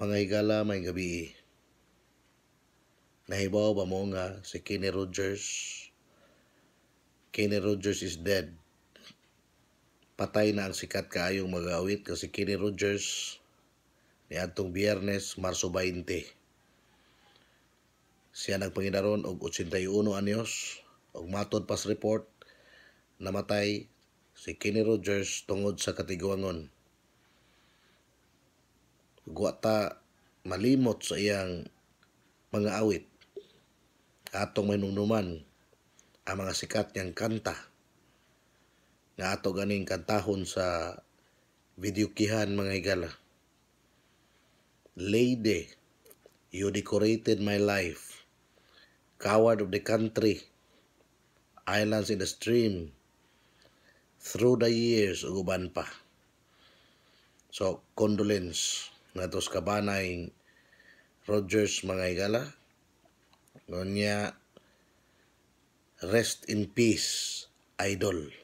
Mga higala, may gabi. Nahibaw ba mo nga si Kenny Rogers? Kenny Rogers is dead. Patay na ang sikat kaayong mag-awit kasi Kenny Rogers ni Antong Biyernes, Marso 20. Siya nagpanginaron og 81 anyos og matod pas report namatay si Kenny Rogers tungod sa katigawangon guata malimot sa iyang mga awit atong mainumnuman ang mga sikat niyang kanta nga ato ganing kantahon sa video kihan mga higala Lady you decorated my life coward of the country islands in the stream through the years uban pa so condolence natos kabanay Rogers mga Mangaygala. Nonya, rest in peace, idol.